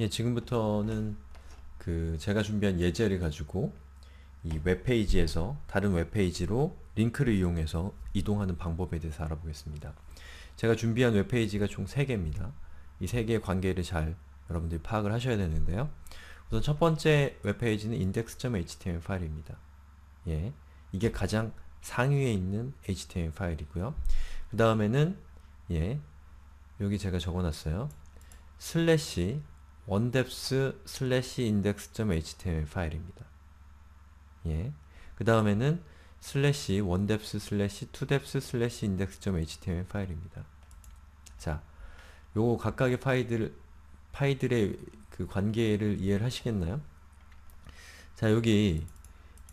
예, 지금부터는 그 제가 준비한 예제를 가지고 이 웹페이지에서 다른 웹페이지로 링크를 이용해서 이동하는 방법에 대해서 알아보겠습니다. 제가 준비한 웹페이지가 총 3개입니다. 이 3개의 관계를 잘 여러분들이 파악을 하셔야 되는데요. 우선 첫 번째 웹페이지는 index.html 파일입니다. 예, 이게 가장 상위에 있는 html 파일이고요. 그 다음에는 예, 여기 제가 적어놨어요. 슬래시 원뎁 e 슬래시 index.html 파일입니다. 예. 그 다음에는 슬래시 원뎁스 슬래시 투뎁스 슬래시 index.html 파일입니다. 자, 요거 각각의 파일들, 파일들의 그 관계를 이해를 하시겠나요? 자, 여기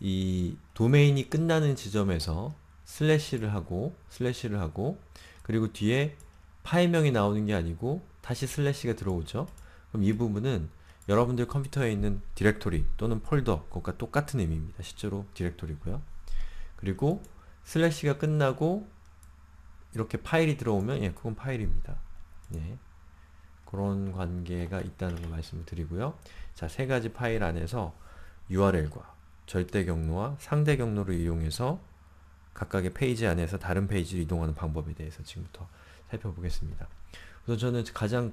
이 도메인이 끝나는 지점에서 슬래시를 하고 슬래시를 하고 그리고 뒤에 파일명이 나오는 게 아니고 다시 슬래시가 들어오죠. 그럼 이 부분은 여러분들 컴퓨터에 있는 디렉토리 또는 폴더 그것과 똑같은 의미입니다. 실제로 디렉토리고요. 그리고 슬래시가 끝나고 이렇게 파일이 들어오면 예, 그건 파일입니다. 예. 그런 관계가 있다는 걸 말씀을 드리고요. 자, 세 가지 파일 안에서 URL과 절대 경로와 상대 경로를 이용해서 각각의 페이지 안에서 다른 페이지로 이동하는 방법에 대해서 지금부터 살펴보겠습니다. 우선 저는 가장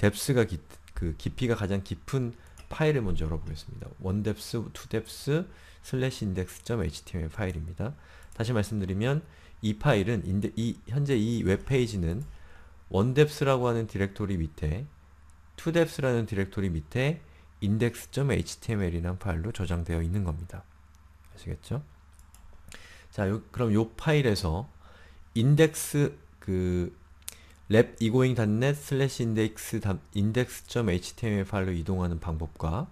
뎁스가 기, 그 깊이가 가장 깊은 파일을 먼저 열어보겠습니다. 원뎁스, 투뎁스, 슬래시 index.html 파일입니다. 다시 말씀드리면 이 파일은 인데, 이, 현재 이 웹페이지는 원뎁스라고 하는 디렉토리 밑에 투뎁스라는 디렉토리 밑에 index.html이란 파일로 저장되어 있는 겁니다. 아시겠죠? 자, 요, 그럼 이 파일에서 인덱스 그랩 이고잉 단넷 슬래시 인덱스 인덱스 h t m l 파일로 이동하는 방법과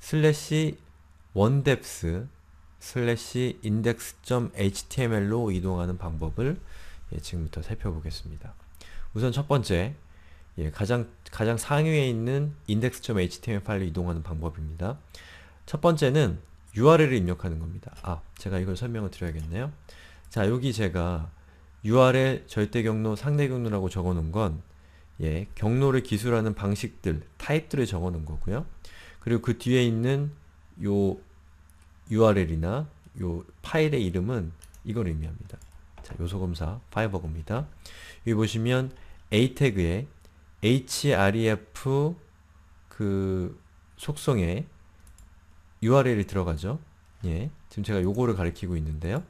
슬래시 원뎁스 슬래시 인덱스 h t m l 로 이동하는 방법을 예, 지금부터 살펴보겠습니다. 우선 첫 번째, 예, 가장 가장 상위에 있는 index.html 파일로 이동하는 방법입니다. 첫 번째는 URL을 입력하는 겁니다. 아, 제가 이걸 설명을 드려야겠네요. 자, 여기 제가 URL 절대 경로, 상대 경로라고 적어놓은 건 예, 경로를 기술하는 방식들, 타입들을 적어놓은 거고요. 그리고 그 뒤에 있는 요 URL이나 요 파일의 이름은 이걸 의미합니다. 자, 요소검사 파이버겁니다. 여기 보시면 a 태그에 href 그 속성에 URL이 들어가죠. 예, 지금 제가 요거를 가리키고 있는데요.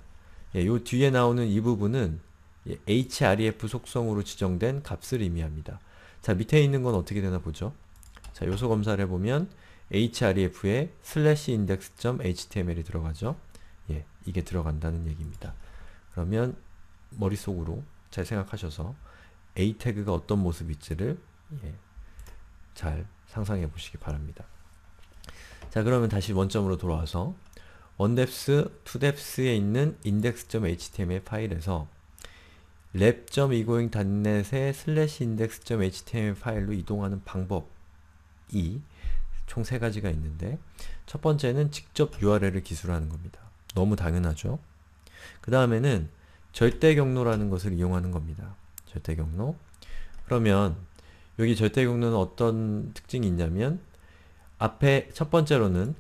예, 요 뒤에 나오는 이 부분은 예, href 속성으로 지정된 값을 의미합니다. 자 밑에 있는 건 어떻게 되나 보죠. 자 요소 검사를 해보면 href에 슬래시 index.html이 들어가죠. 예, 이게 들어간다는 얘기입니다. 그러면 머릿속으로 잘 생각하셔서 a 태그가 어떤 모습일지를 예, 잘 상상해 보시기 바랍니다. 자 그러면 다시 원점으로 돌아와서 원뎁스, 투뎁스에 있는 index.html 파일에서 랩.egoing 단넷의 슬래시 index.html 파일로 이동하는 방법이 총 세 가지가 있는데 첫 번째는 직접 URL을 기술하는 겁니다. 너무 당연하죠? 그 다음에는 절대 경로라는 것을 이용하는 겁니다. 절대 경로 그러면 여기 절대 경로는 어떤 특징이 있냐면 앞에 첫 번째로는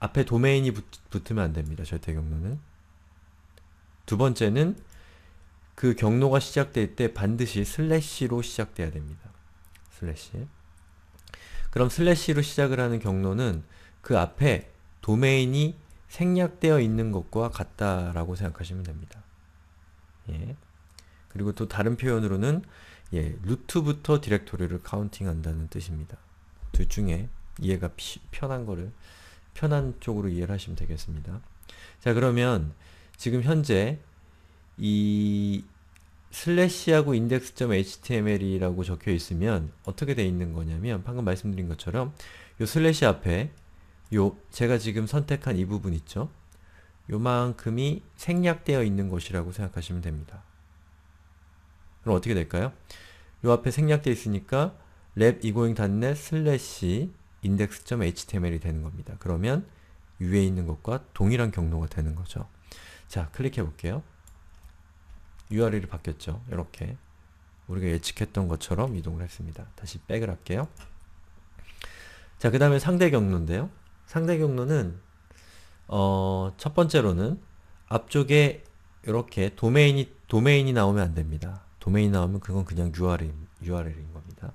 앞에 도메인이 붙, 으면 안됩니다. 절대 경로는 두 번째는 그 경로가 시작될 때 반드시 슬래시로 시작돼야 됩니다. 슬래시 그럼 슬래시로 시작을 하는 경로는 그 앞에 도메인이 생략되어 있는 것과 같다라고 생각하시면 됩니다. 예. 그리고 또 다른 표현으로는 예, 루트부터 디렉토리를 카운팅한다는 뜻입니다. 둘 중에 이해가 피, 편한 거를 편한 쪽으로 이해를 하시면 되겠습니다. 자 그러면 지금 현재 이 슬래시하고 index.html이라고 적혀 있으면 어떻게 되어 있는 거냐면 방금 말씀드린 것처럼 요 슬래시 앞에 요 제가 지금 선택한 이 부분 있죠? 요만큼이 생략되어 있는 것이라고 생각하시면 됩니다. 그럼 어떻게 될까요? 요 앞에 생략되어 있으니까 랩 이고잉 단넷 슬래시 index.html이 되는 겁니다. 그러면 위에 있는 것과 동일한 경로가 되는 거죠. 자, 클릭해 볼게요. URL이 바뀌었죠. 이렇게 우리가 예측했던 것처럼 이동을 했습니다. 다시 백을 할게요. 자, 그 다음에 상대 경로인데요. 상대 경로는 어, 첫 번째로는 앞쪽에 이렇게 도메인이 도메인이 나오면 안 됩니다. 도메인이 나오면 그건 그냥 URL, URL인 겁니다.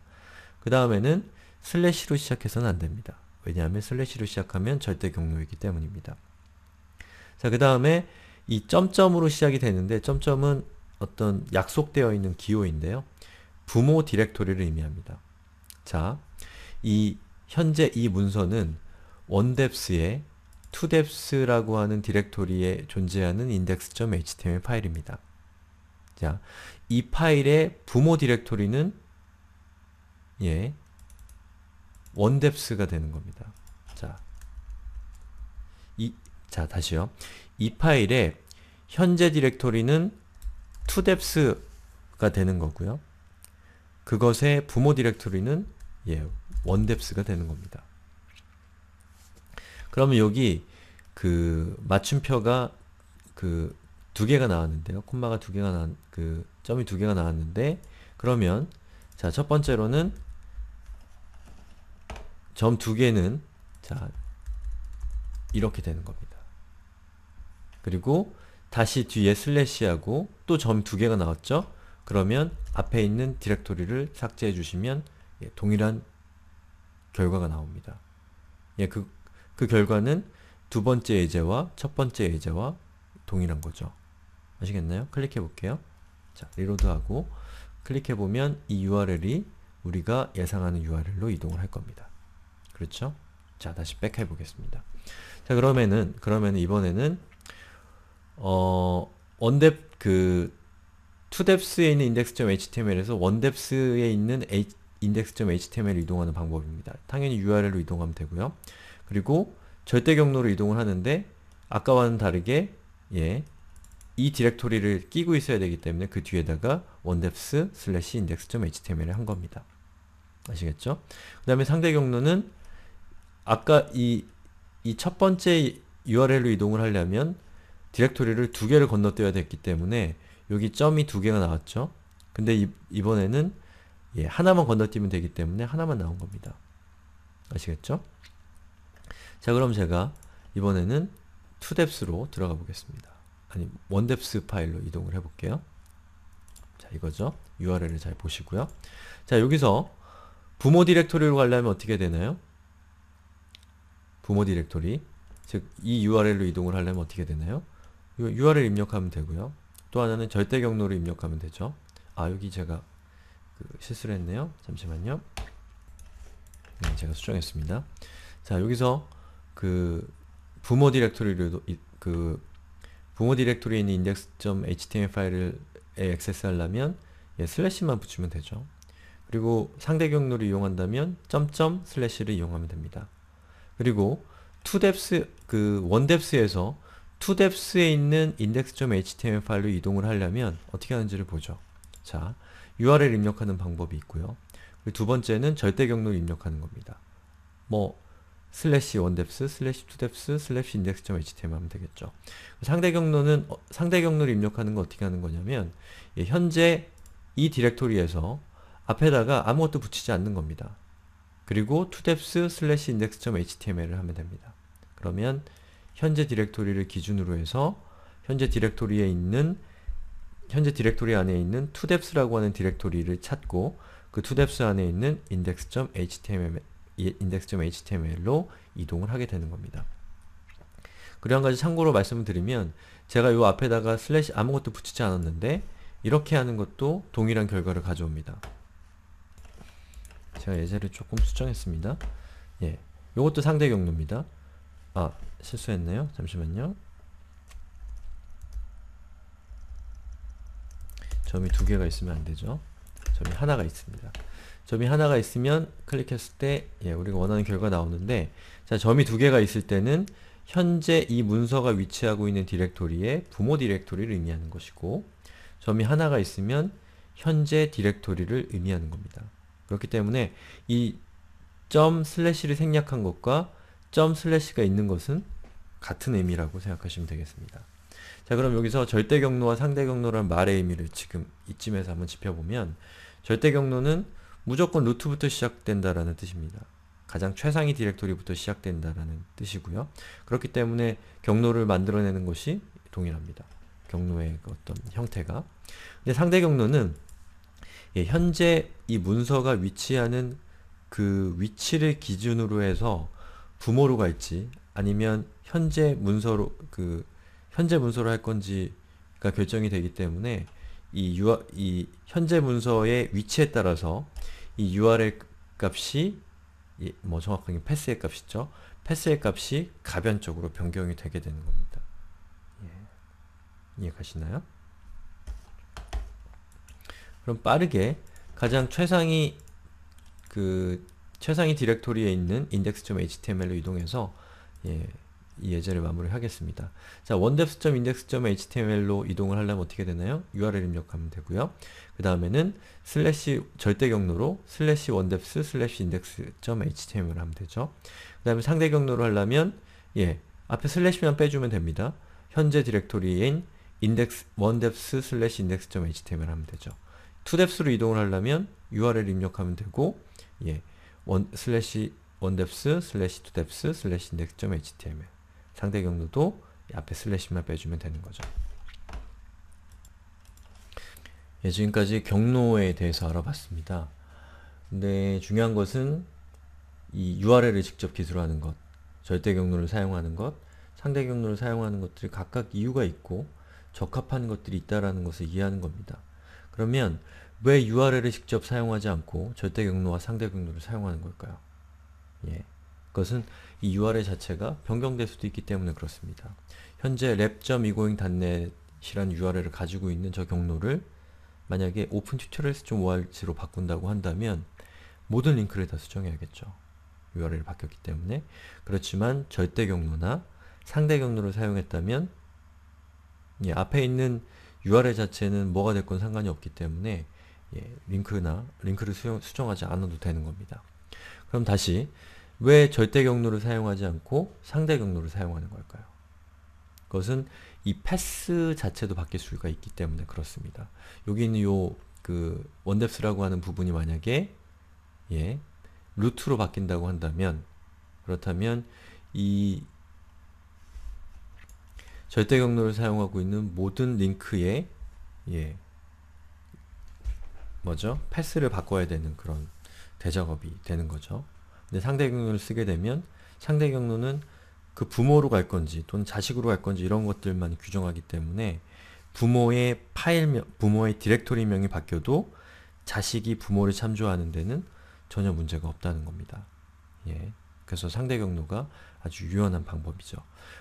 그 다음에는 슬래시로 시작해서는 안 됩니다. 왜냐하면 슬래시로 시작하면 절대 경로이기 때문입니다. 자, 그 다음에 이 점점으로 시작이 되는데 점점은 어떤 약속되어 있는 기호인데요. 부모 디렉토리를 의미합니다. 자, 이 현재 이 문서는 원뎁스의 투뎁스라고 하는 디렉토리에 존재하는 index.html 파일입니다. 자, 이 파일의 부모 디렉토리는 예, 원뎁스가 되는 겁니다. 자, 이, 자 다시요. 이 파일의 현재 디렉토리는 투뎁스가 되는 거고요. 그것의 부모 디렉토리는 예, 원뎁스가 되는 겁니다. 그러면 여기 그 맞춤표가 그 두 개가 나왔는데요. 콤마가 두 개가 나, 그 점이 두 개가 나왔는데 그러면 자, 첫 번째로는 점 두 개는 자, 이렇게 되는 겁니다. 그리고 다시 뒤에 슬래시하고 또 점 두 개가 나왔죠? 그러면 앞에 있는 디렉토리를 삭제해 주시면 예, 동일한 결과가 나옵니다. 예, 그, 그 결과는 두 번째 예제와 첫 번째 예제와 동일한 거죠. 아시겠나요? 클릭해 볼게요. 자, 리로드하고 클릭해 보면 이 URL이 우리가 예상하는 URL로 이동을 할 겁니다. 그렇죠? 자, 다시 백해 보겠습니다. 자, 그러면은 그러면은 이번에는 어, 원뎁 그 투뎁스에 있는 index.html에서 원뎁스에 있는 index.html을 이동하는 방법입니다. 당연히 URL로 이동하면 되고요. 그리고 절대 경로로 이동을 하는데 아까와는 다르게 예, 이 디렉토리를 끼고 있어야 되기 때문에 그 뒤에다가 원뎁스 슬래시 index.html을 한 겁니다. 아시겠죠? 그 다음에 상대 경로는 아까 이 이 첫 번째 URL로 이동을 하려면 디렉토리를 두 개를 건너뛰어야 됐기 때문에 여기 점이 두 개가 나왔죠? 근데 이, 번에는 예, 하나만 건너뛰면 되기 때문에 하나만 나온 겁니다. 아시겠죠? 자 그럼 제가 이번에는 2deps로 들어가 보겠습니다. 아니, 1depth 파일로 이동을 해볼게요. 자 이거죠. URL을 잘 보시고요. 자 여기서 부모 디렉토리로 가려면 어떻게 되나요? 부모 디렉토리 즉 이 URL로 이동을 하려면 어떻게 되나요? UR을 입력하면 되고요. 또 하나는 절대 경로를 입력하면 되죠. 아 여기 제가 그 실수를 했네요. 잠시만요. 네, 제가 수정했습니다. 자 여기서 그 부모 디렉토리를 그 부모 디렉토리에 있는 index.html 파일을 액세스하려면 예, 슬래시만 붙이면 되죠. 그리고 상대 경로를 이용한다면 점점 슬래시를 이용하면 됩니다. 그리고 투뎁스 그 원뎁스에서 투뎁스에 있는 index.html 파일로 이동을 하려면 어떻게 하는지를 보죠. 자, URL 입력하는 방법이 있고요. 그리고 두 번째는 절대 경로를 입력하는 겁니다. 뭐 슬래시 원뎁스, 슬래시 투뎁스, 슬래시 index.html 하면 되겠죠. 상대 경로는 어, 상대 경로를 입력하는 거 어떻게 하는 거냐면 예, 현재 이 디렉토리에서 앞에다가 아무것도 붙이지 않는 겁니다. 그리고 투뎁스 슬래시 index.html을 하면 됩니다. 그러면 현재 디렉토리를 기준으로 해서 현재 디렉토리에 있는 현재 디렉토리 안에 있는 투뎁스라고 하는 디렉토리를 찾고 그 투뎁스 안에 있는 index.html index.html로 이동을 하게 되는 겁니다. 그리고 한 가지 참고로 말씀을 드리면 제가 요 앞에다가 슬래시 아무것도 붙이지 않았는데 이렇게 하는 것도 동일한 결과를 가져옵니다. 제가 예제를 조금 수정했습니다. 예, 요것도 상대 경로입니다. 아 실수했네요. 잠시만요. 점이 두 개가 있으면 안 되죠. 점이 하나가 있습니다. 점이 하나가 있으면 클릭했을 때 예, 우리가 원하는 결과 가 나오는데 자 점이 두 개가 있을 때는 현재 이 문서가 위치하고 있는 디렉토리의 부모 디렉토리를 의미하는 것이고 점이 하나가 있으면 현재 디렉토리를 의미하는 겁니다. 그렇기 때문에 이 점 슬래시를 생략한 것과 점 슬래시가 있는 것은 같은 의미라고 생각하시면 되겠습니다. 자 그럼 여기서 절대 경로와 상대 경로란 말의 의미를 지금 이쯤에서 한번 짚어보면 절대 경로는 무조건 루트부터 시작된다라는 뜻입니다. 가장 최상위 디렉토리부터 시작된다라는 뜻이고요. 그렇기 때문에 경로를 만들어내는 것이 동일합니다. 경로의 그 어떤 형태가. 근데 상대 경로는 예, 현재 이 문서가 위치하는 그 위치를 기준으로 해서 부모로 갈지 아니면 현재 문서로 그 현재 문서로 할 건지가 결정이 되기 때문에 이, u 이 현재 문서의 위치에 따라서 이 URL 값 이, 뭐 정확하게 패스의 값이죠. 패스의 값이 가변적으로 변경이 되게 되는 겁니다. 예. 이해가시나요? 그럼 빠르게 가장 최상위 그 최상위 디렉토리에 있는 index.html로 이동해서 예, 이 예제를 마무리하겠습니다. 자, 원뎁스.index.html로 이동을 하려면 어떻게 되나요? URL 입력하면 되고요. 그 다음에는 슬래시 절대 경로로 슬래시 원뎁스 슬래시 index.html을 하면 되죠. 그 다음에 상대 경로로 하려면 예, 앞에 슬래시만 빼주면 됩니다. 현재 디렉토리인 index 원뎁스 슬래시 index.html 하면 되죠. 투뎁스로 이동을 하려면 URL 입력하면 되고 예, 원, 슬래시 원뎁스 슬래시 투뎁스 슬래시 i n d h t m l 상대 경로도 앞에 슬래시만 빼주면 되는 거죠. 예, 지금까지 경로에 대해서 알아봤습니다. 근데 중요한 것은 이 URL을 직접 기술하는 것, 절대 경로를 사용하는 것, 상대 경로를 사용하는 것들이 각각 이유가 있고 적합한 것들이 있다라는 것을 이해하는 겁니다. 그러면 왜 URL을 직접 사용하지 않고 절대 경로와 상대 경로를 사용하는 걸까요? 예. 그것은 이 URL 자체가 변경될 수도 있기 때문에 그렇습니다. 현재 랩.egoing 단넷이란 URL을 가지고 있는 저 경로를 만약에 open tutorials.org로 바꾼다고 한다면 모든 링크를 다 수정해야겠죠. URL이 바뀌었기 때문에 그렇지만 절대 경로나 상대 경로를 사용했다면 예, 앞에 있는 URL 자체는 뭐가 됐건 상관이 없기 때문에 예, 링크나 링크를 수용, 수정하지 않아도 되는 겁니다. 그럼 다시 왜 절대 경로를 사용하지 않고 상대 경로를 사용하는 걸까요? 그것은 이 패스 자체도 바뀔 수가 있기 때문에 그렇습니다. 여기 있는 요 그 원뎁스라고 하는 부분이 만약에 예, 루트로 바뀐다고 한다면 그렇다면 이 절대 경로를 사용하고 있는 모든 링크에 예, 뭐죠? 패스를 바꿔야 되는 그런 대작업이 되는 거죠. 근데 상대 경로를 쓰게 되면 상대 경로는 그 부모로 갈 건지 또는 자식으로 갈 건지 이런 것들만 규정하기 때문에 부모의 파일명, 부모의 디렉토리명이 바뀌어도 자식이 부모를 참조하는 데는 전혀 문제가 없다는 겁니다. 예. 그래서 상대 경로가 아주 유연한 방법이죠.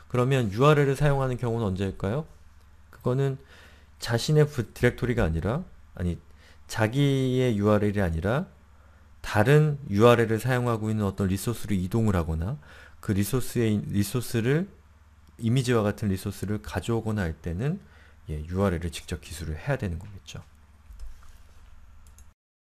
그러면 URL을 사용하는 경우는 언제일까요? 그거는 자신의 디렉토리가 아니라 아니 자기의 URL이 아니라 다른 URL을 사용하고 있는 어떤 리소스로 이동을 하거나 그 리소스의 리소스를 이미지와 같은 리소스를 가져오거나 할 때는 예, URL을 직접 기술을 해야 되는 거겠죠.